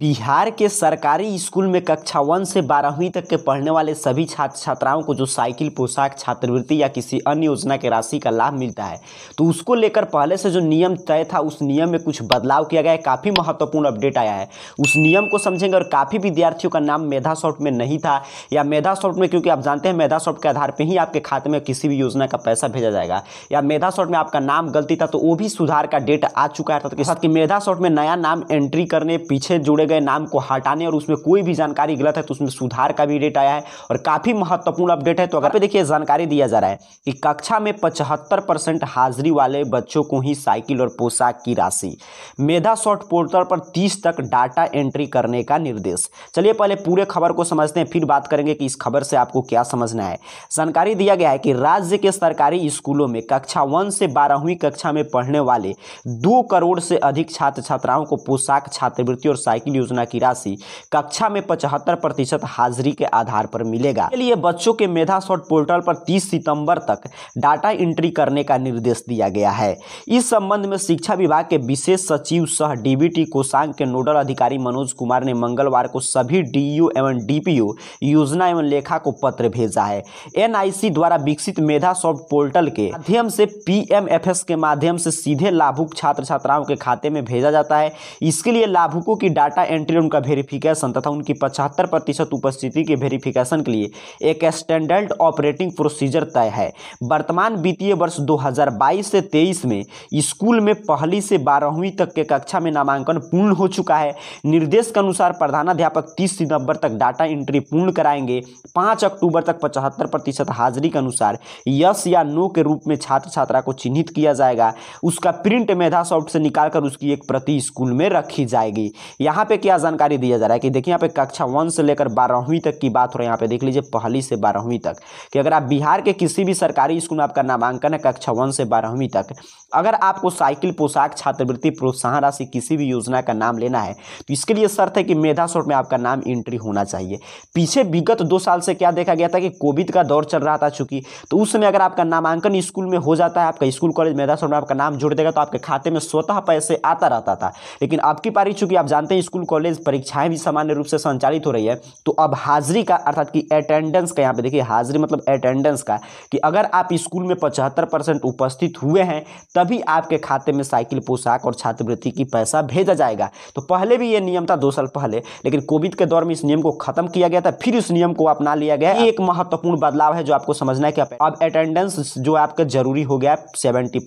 बिहार के सरकारी स्कूल में कक्षा वन से बारहवीं तक के पढ़ने वाले सभी छात्र छात्राओं को जो साइकिल पोशाक छात्रवृत्ति या किसी अन्य योजना के राशि का लाभ मिलता है तो उसको लेकर पहले से जो नियम तय था उस नियम में कुछ बदलाव किया गया है काफ़ी महत्वपूर्ण अपडेट आया है उस नियम को समझेंगे और काफ़ी विद्यार्थियों का नाम मेधा सॉफ्ट में नहीं था या मेधा सॉफ्ट में क्योंकि आप जानते हैं मेधा सॉफ्ट के आधार पर ही आपके खाते में किसी भी योजना का पैसा भेजा जाएगा या मेधा सॉफ्ट में आपका नाम गलती था तो वो भी सुधार का डेट आ चुका है मेधा सॉफ्ट में नया नाम एंट्री करने पीछे जुड़े जोड़े गए नाम को हटाने और उसमें कोई भी जानकारी गलत है तो उसमें सुधार का भी डेट आया है और काफ़ी महत्वपूर्ण अपडेट है तो अगर देखिए जानकारी दिया जा रहा है कि कक्षा में पचहत्तर हाजिरी वाले बच्चों को ही साइकिल और पोशाक की राशि मेधा शॉर्ट पोर्टल पर तीस तक डाटा एंट्री करने का निर्देश चलिए पहले पूरे खबर को समझते हैं फिर बात करेंगे कि इस खबर से आपको क्या समझना है जानकारी दिया गया है कि राज्य के सरकारी स्कूलों में कक्षा वन से बारहवीं कक्षा में पढ़ने वाले दो करोड़ से अधिक छात्र छात्राओं को पोशाक छात्रवृत्ति और साइकिल कौशल योजना की राशि कक्षा में पचहत्तर प्रतिशत हाजिरी के आधार पर मिलेगा लिए बच्चों के मेधा शॉर्ट पोर्टल पर 30 सितंबर तक डाटा एंट्री करने का निर्देश दिया गया है इस संबंध में शिक्षा विभाग के विशेष सचिव सह डीबीटी कोषांग के नोडल अधिकारी मनोज कुमार ने मंगलवार को सभी डीयू एवं डीपीओ योजना एवं लेखा को पत्र भेजा है एनआईसी द्वारा विकसित मेधा सॉफ्ट पोर्टल के माध्यम से पीएमएफएस के माध्यम से सीधे लाभुक छात्र छात्राओं के खाते में भेजा जाता है इसके लिए लाभुकों की डाटा एंट्री उनका वेरिफिकेशन तथा उनकी पचहत्तर प्रतिशत उपस्थिति के वेरिफिकेशन के लिए एक स्टैंडर्ड ऑपरेटिंग प्रोसीजर तय है वर्तमान वित्तीय वर्ष 2022 से 23 में स्कूल में पहली से बारहवीं तक के कक्षा में नामांकन पूर्ण हो चुका है निर्देश के अनुसार प्रधानाध्यापक तीस सितंबर तक डाटा एंट्री पूर्ण कराएंगे पाँच अक्टूबर तक पचहत्तर प्रतिशत हाजिरी के अनुसार यस या नो के रूप में छात्र छात्रा को चिन्हित किया जाएगा उसका प्रिंट मेधा सॉफ्ट से निकालकर उसकी एक प्रति स्कूल में रखी जाएगी यहाँ पे पे क्या जानकारी दिया जा रहा है कि देखिए यहाँ पे कक्षा वन से लेकर बारहवीं तक की बात हो रही है यहाँ पे देख लीजिए पहली से बारहवीं तक कि अगर आप बिहार के किसी भी सरकारी स्कूल में आपका नामांकन है कक्षा वन से बारहवीं तक अगर आपको साइकिल पोशाक छात्रवृत्ति प्रोत्साहन राशि किसी भी योजना का नाम लेना है तो इसके लिए शर्त है कि मेधा शोट में आपका नाम एंट्री होना चाहिए पीछे विगत दो साल से क्या देखा गया था कि कोविड का दौर चल रहा था चूंकि तो उस समय अगर आपका नामांकन स्कूल में हो जाता है आपका स्कूल कॉलेज मेधा शोट में आपका नाम जुड़ देगा तो आपके खाते में स्वतः पैसे आता रहता था लेकिन आपकी पारी चूंकि आप जानते हैं स्कूल कॉलेज परीक्षाएं भी सामान्य रूप से संचालित हो रही है तो अब हाजिरी का अर्थात कि अटेंडेंस का यहाँ पे देखिए हाजिरी मतलब अटेंडेंस का कि अगर आप स्कूल में पचहत्तर परसेंट उपस्थित हुए हैं तभी आपके खाते में साइकिल पोशाक और छात्रवृत्ति की पैसा भेजा जाएगा तो पहले भी ये नियम था दो साल पहले लेकिन कोविड के दौर में इस नियम को खत्म किया गया था फिर इस नियम को अपना लिया गया एक महत्वपूर्ण बदलाव है जो आपको समझना है कि अब अटेंडेंस जो आपका जरूरी हो गया सेवेंटी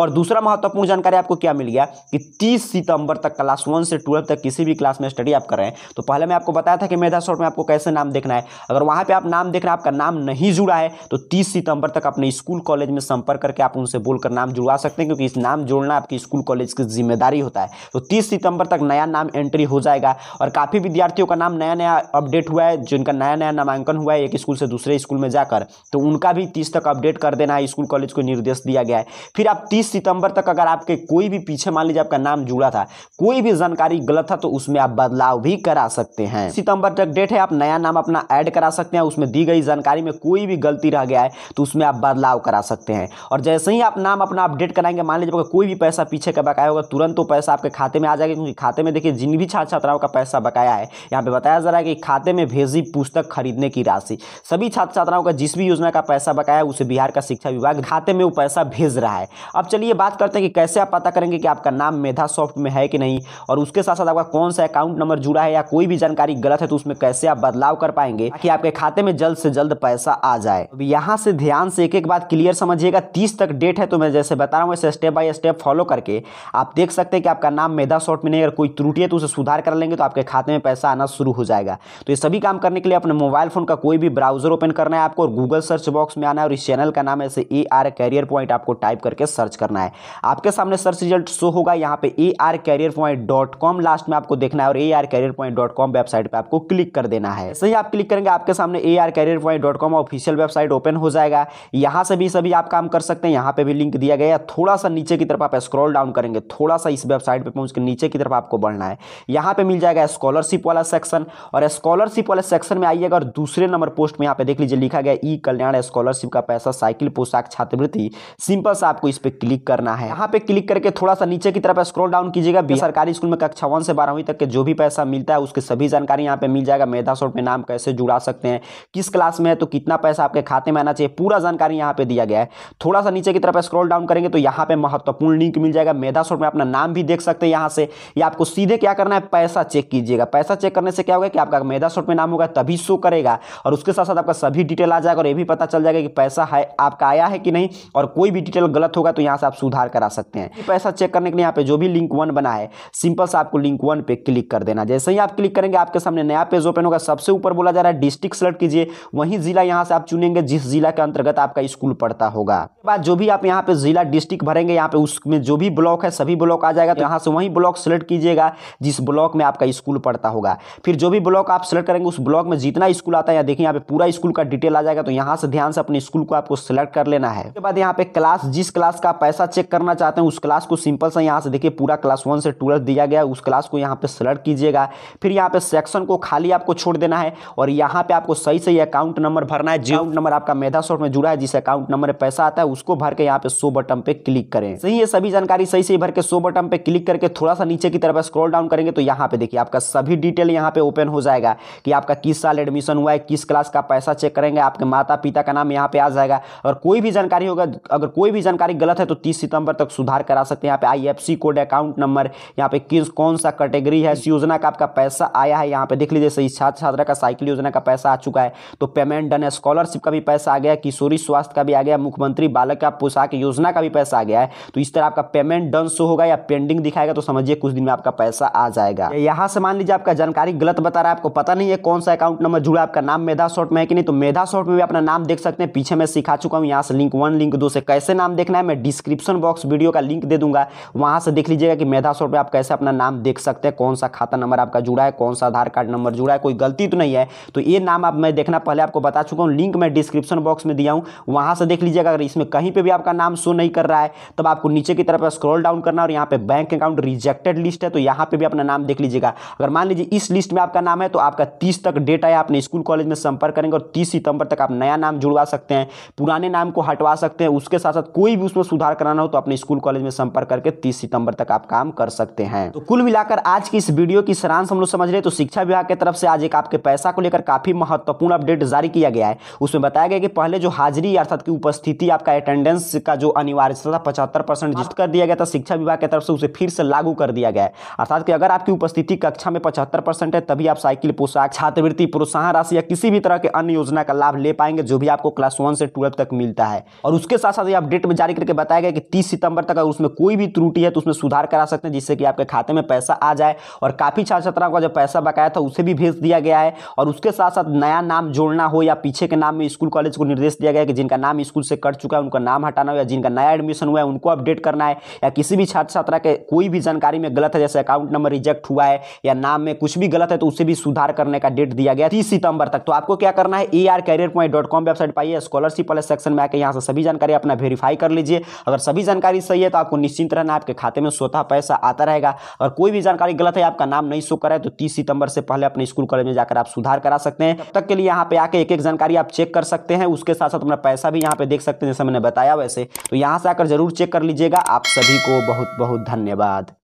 और दूसरा महत्वपूर्ण जानकारी आपको क्या मिल गया कि तीस सितंबर तक क्लास वन से ट्वेल्थ ट्वेल्थ तक किसी भी क्लास में स्टडी आप कर रहे हैं तो पहले मैं आपको बताया था कि मेधा शॉर्ट में आपको कैसे नाम देखना है अगर वहाँ पर आप नाम देख रहे हैं आपका नाम नहीं जुड़ा है तो तीस सितंबर तक अपने स्कूल कॉलेज में संपर्क करके आप उनसे बोलकर नाम जुड़वा सकते हैं क्योंकि इस नाम जोड़ना आपकी स्कूल कॉलेज की जिम्मेदारी होता है तो तीस सितंबर तक नया नाम एंट्री हो जाएगा और काफ़ी विद्यार्थियों का नाम नया नया अपडेट हुआ है जिनका नया नया नामांकन हुआ है एक स्कूल से दूसरे स्कूल में जाकर तो उनका भी तीस तक अपडेट कर देना है स्कूल कॉलेज को निर्देश दिया गया है फिर आप तीस सितंबर तक अगर आपके कोई भी पीछे मान लीजिए आपका नाम जुड़ा था कोई भी जानकारी गलत था तो उसमें आप बदलाव भी करा सकते हैं सितंबर तक डेट है आप नया नाम अपना ऐड करा सकते हैं उसमें दी गई जानकारी में कोई भी गलती रह गया है तो उसमें आप बदलाव करा सकते हैं और जैसे ही आप नाम अपना अपडेट कराएंगे मान लीजिए कोई भी पैसा पीछे का बकाया होगा तुरंत तो पैसा आपके खाते में आ जाएगा क्योंकि खाते में देखिए जिन भी छात्र छात्राओं का पैसा बकाया है यहाँ पे बताया जा रहा है कि खाते में भेजी पुस्तक खरीदने की राशि सभी छात्र छात्राओं का जिस भी योजना का पैसा बकाया है उसे बिहार का शिक्षा विभाग खाते में वो पैसा भेज रहा है अब चलिए बात करते हैं कि कैसे आप पता करेंगे कि आपका नाम मेधा सॉफ्ट में है कि नहीं और उसके साथ साथ आपका कौन सा अकाउंट नंबर जुड़ा है या कोई भी जानकारी गलत है तो उसमें कैसे आप बदलाव कर पाएंगे ताकि आपके खाते में जल्द से जल्द पैसा आ जाए अब यहाँ से ध्यान से एक एक बात क्लियर समझिएगा तीस तक डेट है तो मैं जैसे बता रहा हूँ वैसे स्टेप बाय स्टेप फॉलो करके आप देख सकते हैं कि आपका नाम मेधा शॉर्ट में नहीं अगर कोई त्रुटि है तो उसे सुधार कर लेंगे तो आपके खाते में पैसा आना शुरू हो जाएगा तो ये सभी काम करने के लिए अपने मोबाइल फोन का कोई भी ब्राउजर ओपन करना है आपको और गूगल सर्च बॉक्स में आना है और इस चैनल का नाम ऐसे ए आर कैरियर पॉइंट आपको टाइप करके सर्च करना है आपके सामने सर्च रिजल्ट शो होगा यहाँ पे A R career point dot com last में आपको देखना है और A R career point dot com website पर आपको क्लिक कर देना है सही आप क्लिक करेंगे आपके सामने A R career point dot com official website open हो जाएगा यहाँ से भी सभी आप काम कर सकते हैं यहाँ पे भी लिंक दिया गया थोड़ा सा नीचे की तरफ आप स्क्रॉल डाउन करेंगे थोड़ा सा इस वेबसाइट पर पहुंचकर नीचे की तरफ आपको बढ़ना है यहाँ पे मिल जाएगा स्कॉलरशिप वाला सेक्शन और स्कॉलरशिप वाले सेक्शन में आइएगा और दूसरे नंबर पोस्ट में यहाँ पे देख लीजिए लिखा गया ई कल्याण स्कॉलरशिप का पैसा साइकिल पोशाक छात्रवृत्ति सिंपल से आपको इस पर क्लिक करना है यहाँ पे क्लिक करके थोड़ा सा नीचे की तरफ स्क्रॉल डाउन कीजिएगा सरकारी स्कूल में कक्षा अट्ठावन से बारहवीं तक के जो भी पैसा मिलता है उसके सभी जानकारी यहाँ पे मिल जाएगा मेधा शॉर्ट में नाम कैसे जुड़ा सकते हैं किस क्लास में है तो कितना पैसा आपके खाते में आना चाहिए पूरा जानकारी यहाँ पे दिया गया है थोड़ा सा नीचे की तरफ स्क्रॉल डाउन करेंगे तो यहाँ पे महत्वपूर्ण लिंक मिल जाएगा मेधा शॉर्ट में अपना नाम भी देख सकते हैं यहाँ से या आपको सीधे क्या करना है पैसा चेक कीजिएगा पैसा चेक करने से क्या होगा कि आपका मेधा शॉर्ट में नाम होगा तभी शो करेगा और उसके साथ साथ आपका सभी डिटेल आ जाएगा और ये भी पता चल जाएगा कि पैसा है आपका आया है कि नहीं और कोई भी डिटेल गलत होगा तो यहाँ से आप सुधार करा सकते हैं पैसा चेक करने के लिए यहाँ पे जो भी लिंक वन बना है सिंपल से आपको लिंक वन पे क्लिक कर देना जैसे ही आप क्लिक करेंगे आपके सामने नया पेज ओपन होगा सबसे ऊपर बोला जा रहा है डिस्ट्रिक्ट सेलेक्ट कीजिए वही जिला यहाँ से आप चुनेंगे जिस जिला के अंतर्गत आपका स्कूल पड़ता होगा बाद जो भी आप यहाँ पे जिला डिस्ट्रिक्ट भरेंगे यहाँ पे उसमें जो भी ब्लॉक है सभी ब्लॉक आ जाएगा तो यहाँ से वही ब्लॉक सेलेक्ट कीजिएगा जिस ब्लॉक में आपका स्कूल पड़ता होगा फिर जो भी ब्लॉक आप सेलेक्ट करेंगे उस ब्लॉक में जितना स्कूल आता है या देखिए यहाँ पे पूरा स्कूल का डिटेल आ जाएगा तो यहाँ से ध्यान से अपने स्कूल को आपको सेलेक्ट कर लेना है उसके बाद यहाँ पे क्लास जिस क्लास का पैसा चेक करना चाहते हैं उस क्लास को सिंपल सा यहाँ से देखिए पूरा क्लास वन से ट्वेल्थ दिया गया उस क्लास को यहाँ पे सेलेक्ट कीजिएगा फिर यहाँ पे सेक्शन को खाली आपको छोड़ देना है और यहाँ पे आपको सही सही अकाउंट नंबर भरना है जो अकाउंट नंबर आपका मेधा शॉर्ट में जुड़ा है जिस अकाउंट नंबर पैसा आता है उसको भर के यहाँ पे सो बटन पे क्लिक करें सही ये सभी जानकारी सही सही भर के सो बटन पे क्लिक करके थोड़ा सा नीचे की तरफ स्क्रोल डाउन करेंगे तो यहाँ पे देखिए आपका सभी डिटेल यहाँ पे ओपन हो जाएगा कि आपका किस साल एडमिशन हुआ है किस क्लास का पैसा चेक करेंगे आपके माता पिता का नाम यहाँ पे आ जाएगा और कोई भी जानकारी होगा अगर कोई भी जानकारी गलत है तो तीस सितंबर तक सुधार करा सकते हैं यहाँ पे आई कोड अकाउंट नंबर यहाँ पे किस कौन सा कैटेगरी है इस योजना का आपका पैसा आया है यहाँ पे देख लीजिए सही छात्र छात्रा का साइकिल योजना का पैसा आ चुका है तो पेमेंट डन है स्कॉलरशिप का भी पैसा आ गया है किशोरी स्वास्थ्य का भी आ गया मुख्यमंत्री बालक का पोशाक योजना का भी पैसा आ गया है तो इस तरह आपका पेमेंट डन शो होगा या पेंडिंग दिखाएगा तो समझिए कुछ दिन में आपका पैसा आ जाएगा यहाँ से मान लीजिए आपका जानकारी गलत बता रहा है आपको पता नहीं है कौन सा अकाउंट नंबर जुड़ा आपका नाम मेधा शॉर्ट में है कि नहीं तो मेधा शॉर्ट में भी अपना नाम देख सकते हैं पीछे मैं सिखा चुका हूँ यहाँ से लिंक वन लिंक दो से कैसे नाम देखना है मैं डिस्क्रिप्शन बॉक्स वीडियो का लिंक दे दूंगा वहां से देख लीजिएगा कि मेधा शॉर्ट में आप कैसे अपना नाम देख देख सकते हैं कौन सा खाता नंबर आपका जुड़ा है कौन सा आधार कार्ड नंबर जुड़ा है कोई गलती तो नहीं है तो ये नाम आप मैं देखना पहले आपको बता चुका हूँ लिंक मैं डिस्क्रिप्शन बॉक्स में दिया हूँ वहाँ से देख लीजिएगा अगर इसमें कहीं पर भी आपका नाम शो नहीं कर रहा है तब आपको नीचे की तरफ स्क्रॉल डाउन करना और यहाँ पर बैंक अकाउंट रिजेक्टेड लिस्ट है तो यहाँ पर भी अपना नाम देख लीजिएगा अगर मान लीजिए इस लिस्ट में आपका नाम है तो आपका तीस तक डेट है आपने स्कूल कॉलेज में संपर्क करेंगे और तीस सितंबर तक आप नया नाम जुड़वा सकते हैं पुराने नाम को हटवा सकते हैं उसके साथ साथ कोई भी उसमें सुधार कराना हो तो अपने स्कूल कॉलेज में संपर्क करके 30 सितंबर तक आप काम कर सकते हैं तो कुल मिला मिलाकर आज की इस वीडियो की सरांश हम लोग समझ रहे तो शिक्षा विभाग की तरफ से आज एक आपके पैसा को लेकर काफ़ी महत्वपूर्ण अपडेट जारी किया गया है उसमें बताया गया कि पहले जो हाजिरी अर्थात की उपस्थिति आपका अटेंडेंस का जो अनिवार्यता था पचहत्तर परसेंट जिस कर दिया गया था शिक्षा विभाग की तरफ से उसे फिर से लागू कर दिया गया है अर्थात की अगर आपकी उपस्थिति कक्षा में पचहत्तर है तभी आप साइकिल पोशाक छात्रवृत्ति प्रोत्साहन राशि या किसी भी तरह के अन्य योजना का लाभ ले पाएंगे जो भी आपको क्लास वन से ट्वेल्व तक मिलता है और उसके साथ साथ ये अपडेट में जारी करके बताया गया कि तीस सितंबर तक अगर उसमें कोई भी त्रुटि है तो उसमें सुधार करा सकते हैं जिससे कि आपके खाते में पैसा पैसा आ जाए और काफ़ी छात्र छात्राओं का जो पैसा बकाया था उसे भी भेज दिया गया है और उसके साथ साथ नया नाम जोड़ना हो या पीछे के नाम में स्कूल कॉलेज को निर्देश दिया गया कि जिनका नाम स्कूल से कट चुका है उनका नाम हटाना हो या जिनका नया एडमिशन हुआ है उनको अपडेट करना है या किसी भी छात्र छात्रा के कोई भी जानकारी में गलत है जैसे अकाउंट नंबर रिजेक्ट हुआ है या नाम में कुछ भी गलत है तो उसे भी सुधार करने का डेट दिया गया तीस सितंबर तक तो आपको क्या करना है A R career point dot com website पाइए स्कॉलरशिप वाले सेक्शन में आकर यहाँ से सभी जानकारी अपना वेरीफाई कर लीजिए अगर सभी जानकारी सही है तो आपको निश्चिंत रहना आपके खाते में स्वतः पैसा आता रहेगा और कोई कोई भी जानकारी गलत है आपका नाम नहीं शो कर है तो तीस सितंबर से पहले अपने स्कूल कॉलेज में जाकर आप सुधार करा सकते हैं तब तक के लिए यहाँ पे आके एक एक जानकारी आप चेक कर सकते हैं उसके साथ साथ अपना पैसा भी यहाँ पे देख सकते हैं जैसे मैंने बताया वैसे तो यहाँ से आकर जरूर चेक कर लीजिएगा आप सभी को बहुत बहुत धन्यवाद